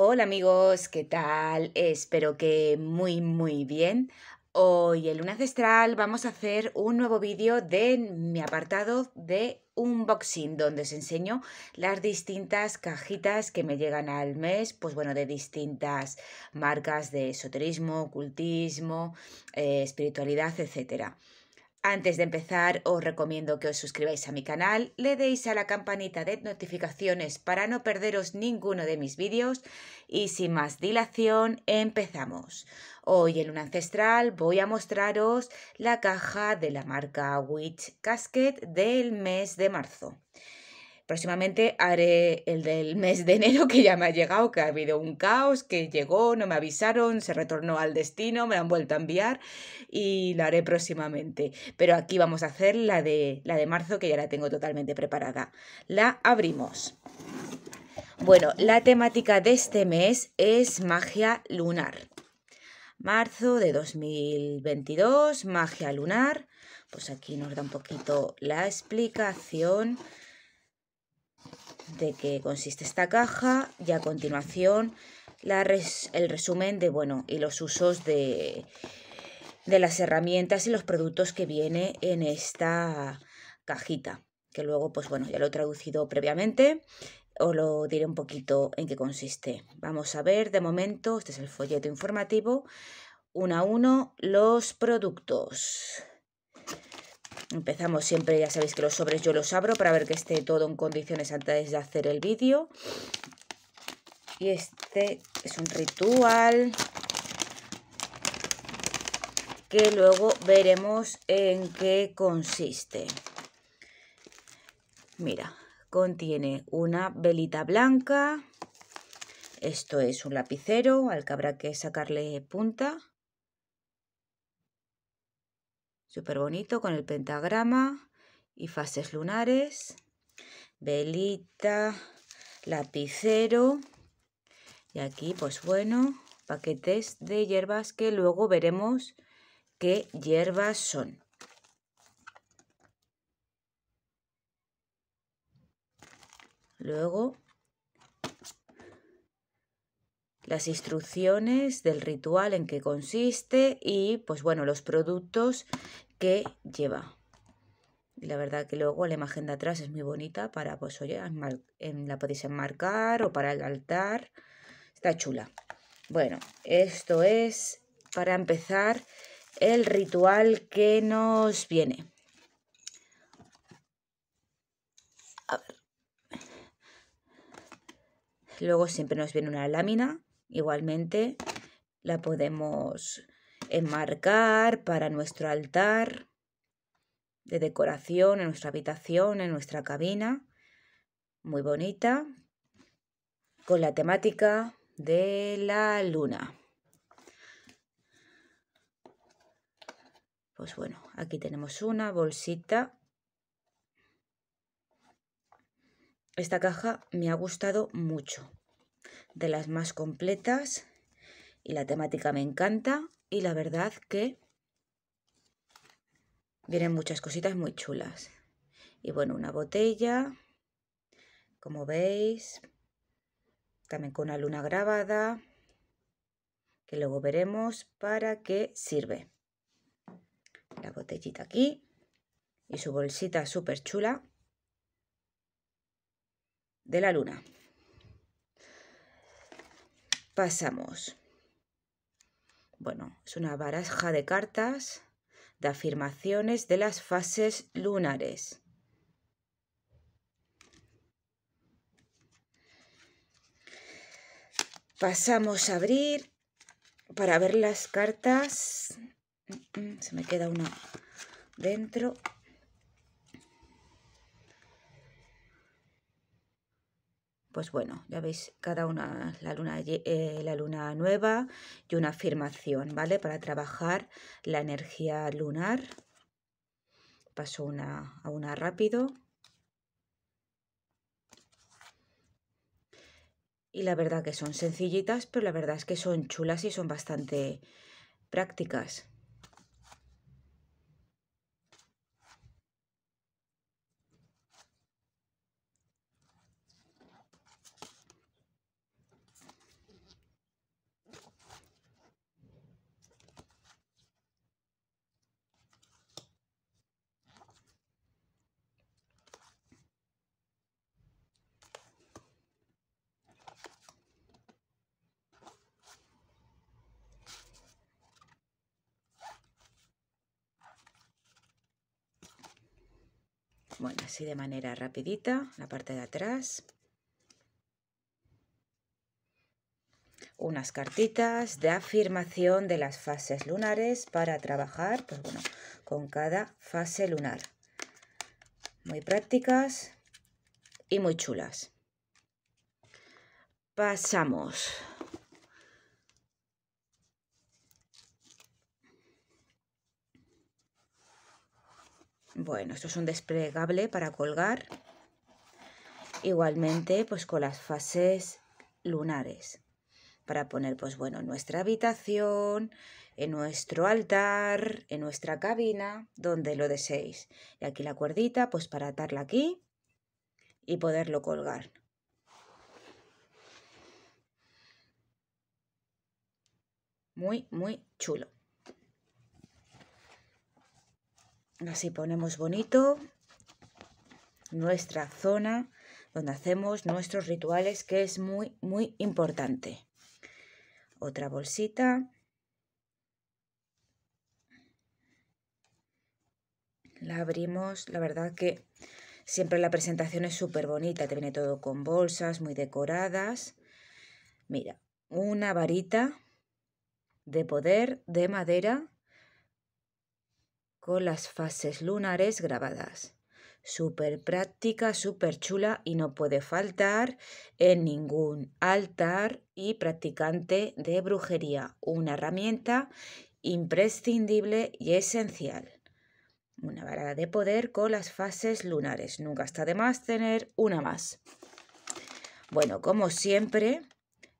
Hola amigos, ¿qué tal? Espero que muy muy bien. Hoy en Luna Ancestral vamos a hacer un nuevo vídeo de mi apartado de unboxing donde os enseño las distintas cajitas que me llegan al mes, pues bueno, de distintas marcas de esoterismo, ocultismo, eh, espiritualidad, etcétera. Antes de empezar, os recomiendo que os suscribáis a mi canal, le deis a la campanita de notificaciones para no perderos ninguno de mis vídeos y sin más dilación, empezamos. Hoy en un Ancestral voy a mostraros la caja de la marca Witch Casket del mes de marzo. Próximamente haré el del mes de enero que ya me ha llegado, que ha habido un caos, que llegó, no me avisaron, se retornó al destino, me han vuelto a enviar y la haré próximamente. Pero aquí vamos a hacer la de, la de marzo que ya la tengo totalmente preparada. La abrimos. Bueno, la temática de este mes es magia lunar. Marzo de 2022, magia lunar. Pues aquí nos da un poquito la explicación de qué consiste esta caja y a continuación el resumen de, bueno, y los usos de, las herramientas y los productos que viene en esta cajita, que luego, pues bueno, ya lo he traducido previamente, o lo diré un poquito en qué consiste. Vamos a ver, de momento, este es el folleto informativo, uno a uno, los productos. Empezamos siempre, ya sabéis que los sobres yo los abro para ver que esté todo en condiciones antes de hacer el vídeo. Y este es un ritual que luego veremos en qué consiste. Mira, contiene una velita blanca. Esto es un lapicero al que habrá que sacarle punta. Súper bonito con el pentagrama y fases lunares. Velita, lapicero. Y aquí, pues bueno, paquetes de hierbas que luego veremos qué hierbas son. Luego las instrucciones del ritual en que consiste y pues bueno, los productos que lleva. la verdad que luego la imagen de atrás es muy bonita para, pues oye, en, la podéis enmarcar o para el altar. Está chula. Bueno, esto es para empezar el ritual que nos viene. Luego siempre nos viene una lámina Igualmente la podemos enmarcar para nuestro altar de decoración en nuestra habitación, en nuestra cabina. Muy bonita, con la temática de la luna. Pues bueno, aquí tenemos una bolsita. Esta caja me ha gustado mucho de las más completas y la temática me encanta y la verdad que vienen muchas cositas muy chulas. Y bueno, una botella, como veis, también con la luna grabada, que luego veremos para qué sirve. La botellita aquí y su bolsita súper chula de la luna. Pasamos. Bueno, es una baraja de cartas de afirmaciones de las fases lunares. Pasamos a abrir para ver las cartas. Mm, mm, se me queda una dentro. pues bueno, ya veis, cada una, la luna, eh, la luna nueva y una afirmación, ¿vale? Para trabajar la energía lunar. Paso una, a una rápido. Y la verdad que son sencillitas, pero la verdad es que son chulas y son bastante prácticas. Bueno, así de manera rapidita, la parte de atrás. Unas cartitas de afirmación de las fases lunares para trabajar, pues con cada fase lunar. Muy prácticas y muy chulas. Pasamos. Bueno, esto es un desplegable para colgar. Igualmente, pues con las fases lunares. Para poner, pues bueno, en nuestra habitación, en nuestro altar, en nuestra cabina, donde lo deseéis. Y aquí la cuerdita, pues para atarla aquí y poderlo colgar. Muy, muy chulo. Así ponemos bonito nuestra zona donde hacemos nuestros rituales, que es muy, muy importante. Otra bolsita. La abrimos, la verdad que siempre la presentación es súper bonita, te viene todo con bolsas muy decoradas. Mira, una varita de poder de madera con las fases lunares grabadas. Súper práctica, súper chula y no puede faltar en ningún altar y practicante de brujería. Una herramienta imprescindible y esencial. Una varada de poder con las fases lunares. Nunca está de más tener una más. Bueno, como siempre,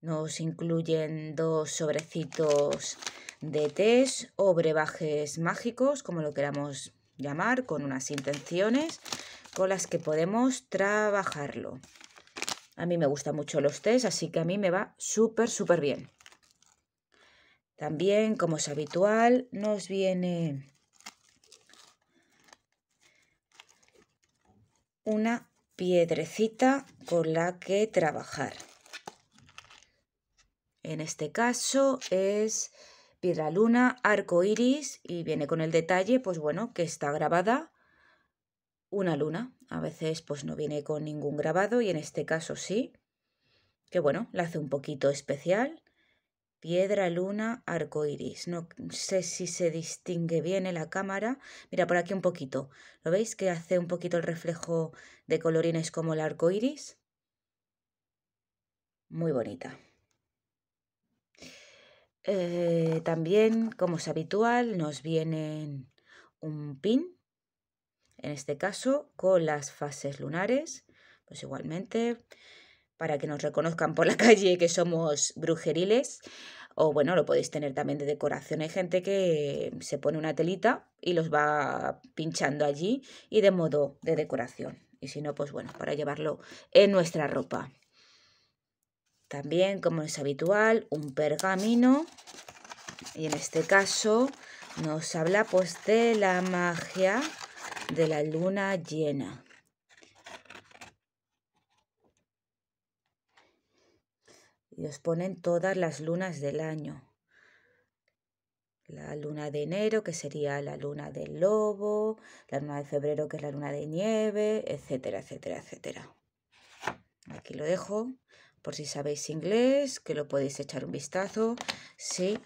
nos incluyen dos sobrecitos de test o brebajes mágicos, como lo queramos llamar, con unas intenciones con las que podemos trabajarlo. A mí me gustan mucho los tés, así que a mí me va súper, súper bien. También, como es habitual, nos viene una piedrecita con la que trabajar. En este caso es piedra luna, arco iris y viene con el detalle, pues bueno, que está grabada una luna. A veces pues no viene con ningún grabado y en este caso sí, que bueno, la hace un poquito especial. Piedra, luna, arco iris. No sé si se distingue bien en la cámara. Mira por aquí un poquito. ¿Lo veis? Que hace un poquito el reflejo de colorines como el arco iris. Muy bonita. Eh, también, como es habitual, nos vienen un pin, en este caso con las fases lunares, pues igualmente, para que nos reconozcan por la calle que somos brujeriles, o bueno, lo podéis tener también de decoración. Hay gente que se pone una telita y los va pinchando allí y de modo de decoración. Y si no, pues bueno, para llevarlo en nuestra ropa. También, como es habitual, un pergamino. Y en este caso nos habla pues de la magia de la luna llena. Y os ponen todas las lunas del año. La luna de enero, que sería la luna del lobo, la luna de febrero, que es la luna de nieve, etcétera, etcétera, etcétera. Aquí lo dejo por si sabéis inglés, que lo podéis echar un vistazo si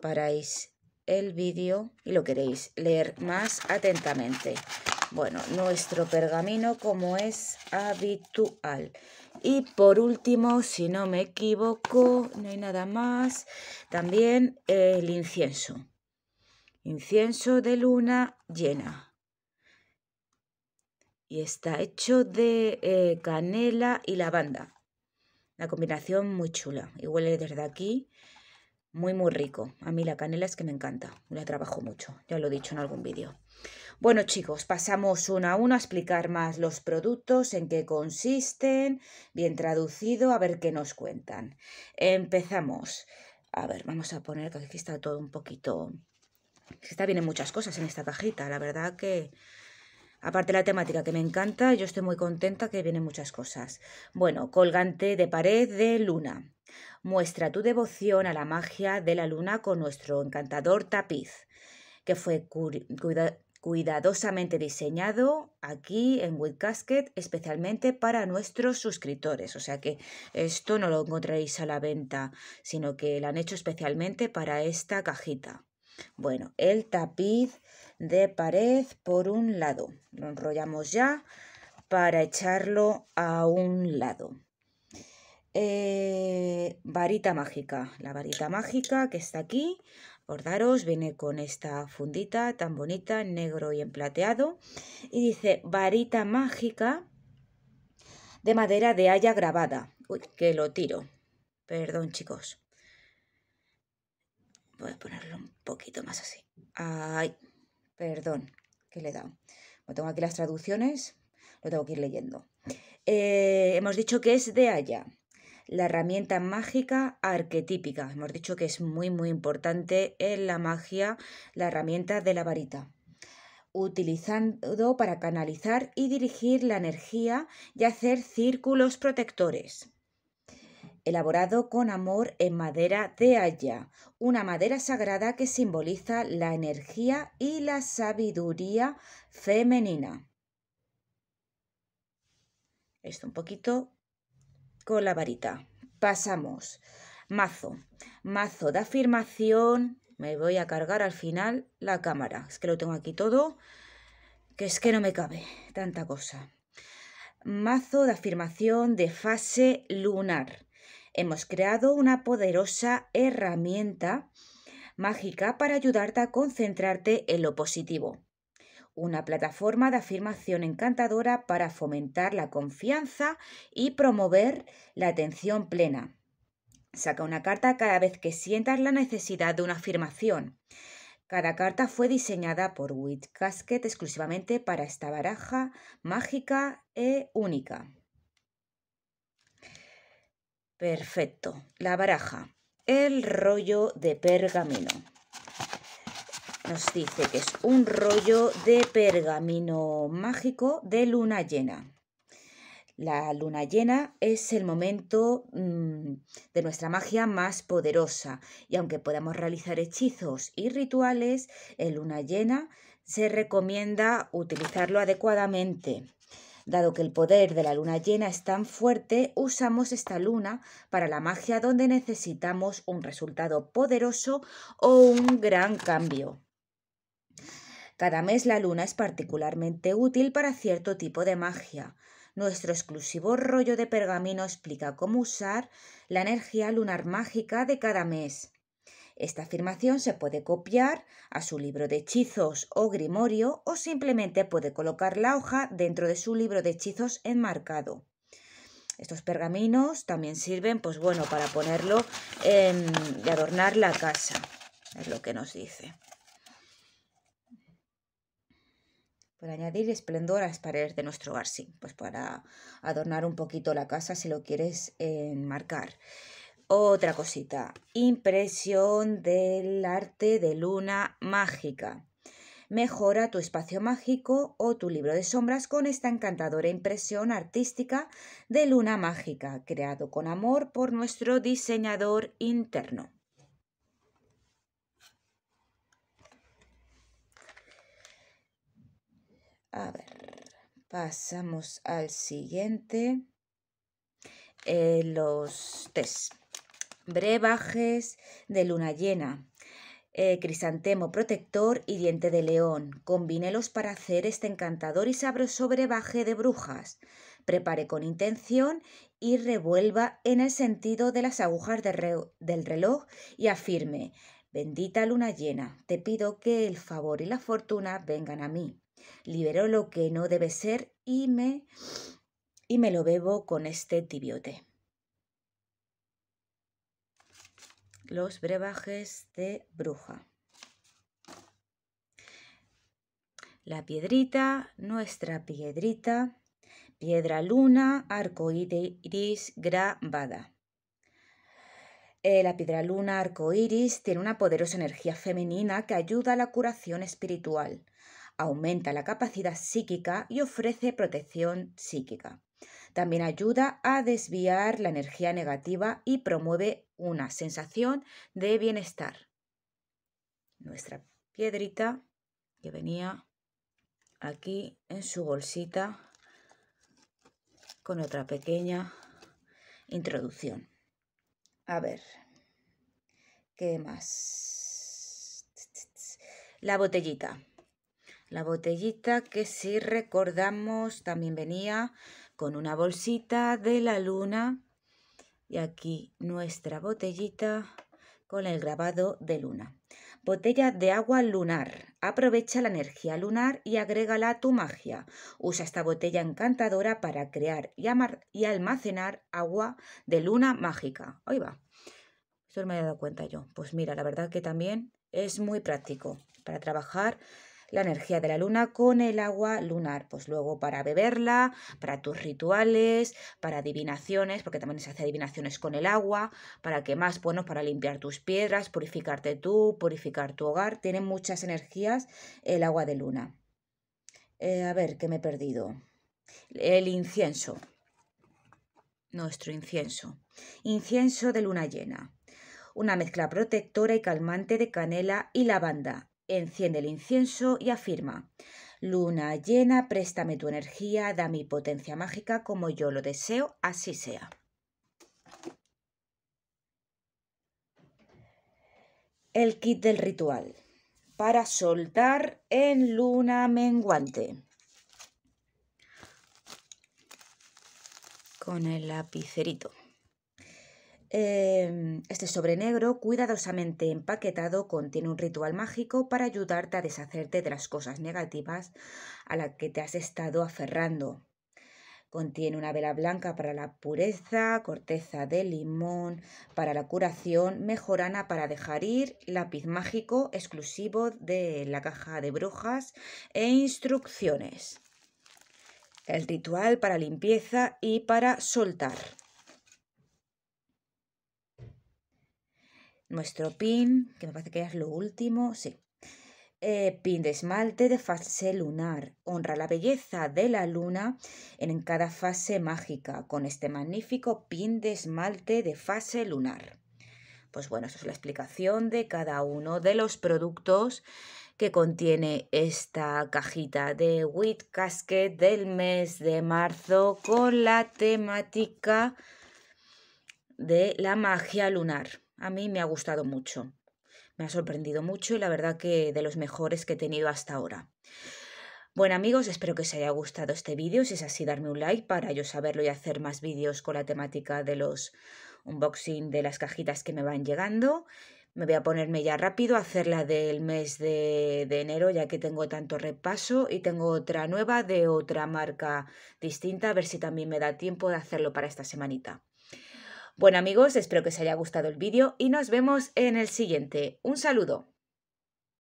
paráis el vídeo y lo queréis leer más atentamente. Bueno, nuestro pergamino como es habitual. Y por último, si no me equivoco, no hay nada más, también el incienso. Incienso de luna llena y está hecho de eh, canela y lavanda. La combinación muy chula y huele desde aquí muy muy rico. A mí la canela es que me encanta, la trabajo mucho, ya lo he dicho en algún vídeo. Bueno chicos, pasamos una a una a explicar más los productos, en qué consisten, bien traducido, a ver qué nos cuentan. Empezamos. A ver, vamos a poner que aquí está todo un poquito... Está bien muchas cosas en esta cajita, la verdad que Aparte de la temática que me encanta, yo estoy muy contenta que vienen muchas cosas. Bueno, colgante de pared de luna. Muestra tu devoción a la magia de la luna con nuestro encantador tapiz, que fue cuidadosamente diseñado aquí en Woodcasket especialmente para nuestros suscriptores. O sea que esto no lo encontraréis a la venta, sino que lo han hecho especialmente para esta cajita. Bueno, el tapiz de pared por un lado. Lo enrollamos ya para echarlo a un lado. Eh, varita mágica. La varita mágica que está aquí. bordaros viene con esta fundita tan bonita, en negro y en plateado. Y dice varita mágica de madera de haya grabada. Uy, que lo tiro. Perdón, chicos. Voy a ponerlo un poquito más así. Perdón, que le he dado. tengo aquí las traducciones, lo tengo que ir leyendo. Eh, hemos dicho que es de Haya, la herramienta mágica arquetípica. Hemos dicho que es muy, muy importante en la magia la herramienta de la varita utilizando para canalizar y dirigir la energía y hacer círculos protectores elaborado con amor en madera de haya, una madera sagrada que simboliza la energía y la sabiduría femenina. Esto un poquito con la varita. Pasamos. Mazo. Mazo de afirmación. Me voy a cargar al final la cámara. Es que lo tengo aquí todo. Que es que no me cabe tanta cosa mazo de afirmación de fase lunar hemos creado una poderosa herramienta mágica para ayudarte a concentrarte en lo positivo. Una plataforma de afirmación encantadora para fomentar la confianza y promover la atención plena. Saca una carta cada vez que sientas la necesidad de una afirmación. Cada carta fue diseñada por Wit Casket exclusivamente para esta baraja mágica e única. Perfecto. La baraja. El rollo de pergamino. Nos dice que es un rollo de pergamino mágico de luna llena. La luna llena es el momento mm, de nuestra magia más poderosa y aunque podamos realizar hechizos y rituales, en luna llena se recomienda utilizarlo adecuadamente Dado que el poder de la luna llena es tan fuerte, usamos esta luna para la magia donde necesitamos un resultado poderoso o un gran cambio. Cada mes la luna es particularmente útil para cierto tipo de magia. Nuestro exclusivo rollo de pergamino explica cómo usar la energía lunar mágica de cada mes. Esta afirmación se puede copiar a su libro de hechizos o grimorio o simplemente puede colocar la hoja dentro de su libro de hechizos enmarcado. Estos pergaminos también sirven, pues bueno, para ponerlo y adornar la casa, es lo que nos dice. Para añadir esplendor a las paredes de nuestro hogar, pues para adornar un poquito la casa si lo quieres enmarcar. Otra cosita, impresión del arte de luna mágica. Mejora tu espacio mágico o tu libro de sombras con esta encantadora impresión artística de luna mágica, creado con amor por nuestro diseñador interno. A ver, pasamos al siguiente. Eh, los test brebajes de luna llena, eh, crisantemo protector y diente de león. combínelos para hacer este encantador y sabroso brebaje de brujas. Prepare con intención y revuelva en el sentido de las agujas del reloj y afirme, bendita luna llena, te pido que el favor y la fortuna vengan a mí. Libero lo que no debe ser y me, y me lo bebo con este tibiote. los brebajes de bruja. La piedrita, nuestra piedrita, piedra luna, arco iris grabada. Eh, la piedra luna arco iris tiene una poderosa energía femenina que ayuda a la curación espiritual, aumenta la capacidad psíquica y ofrece protección psíquica. También ayuda a desviar la energía negativa y promueve una sensación de bienestar. Nuestra piedrita que venía aquí en su bolsita con otra pequeña introducción. A ver, ¿qué más? La botellita. La botellita que si recordamos también venía con una bolsita de la luna. Y aquí nuestra botellita con el grabado de luna. Botella de agua lunar. Aprovecha la energía lunar y agrégala a tu magia. Usa esta botella encantadora para crear y, y almacenar agua de luna mágica. Ahí va. Eso me he dado cuenta yo. Pues mira, la verdad que también es muy práctico para trabajar la energía de la luna con el agua lunar, pues luego para beberla, para tus rituales, para adivinaciones, porque también se hace adivinaciones con el agua, para que más, bueno, para limpiar tus piedras, purificarte tú, purificar tu hogar, tiene muchas energías el agua de luna. Eh, a ver, ¿qué me he perdido. El incienso. Nuestro incienso. Incienso de luna llena una mezcla protectora y calmante de canela y lavanda, enciende el incienso y afirma, Luna llena, préstame tu energía, da mi potencia mágica como yo lo deseo, así sea. El kit del ritual para soltar en luna menguante. Con el lapicerito. Em, este sobre negro, cuidadosamente empaquetado, contiene un ritual mágico para ayudarte a deshacerte de las cosas negativas a las que te has estado aferrando. Contiene una vela blanca para la pureza, corteza de limón para la curación, mejorana para dejar ir, lápiz mágico exclusivo de la caja de brujas e instrucciones. El ritual para limpieza y para soltar. nuestro pin, que me parece que es lo último, sí. Eh, pin de esmalte de fase lunar. Honra la belleza de la luna en cada fase mágica con este magnífico pin de esmalte de fase lunar. Pues bueno, eso es la explicación de cada uno de los productos que contiene esta cajita de Wit Casket del mes de marzo con la temática de la magia lunar a mí me ha gustado mucho. Me ha sorprendido mucho y la verdad que de los mejores que he tenido hasta ahora. Bueno amigos, espero que os haya gustado este vídeo. Si es así, darme un like para yo saberlo y hacer más vídeos con la temática de los unboxing de las cajitas que me van llegando. Me voy a ponerme ya rápido a hacer la del mes de, de, enero, ya que tengo tanto repaso y tengo otra nueva de otra marca distinta, a ver si también me da tiempo de hacerlo para esta semanita. Bueno amigos, espero que os haya gustado el vídeo y nos vemos en el siguiente. Un saludo.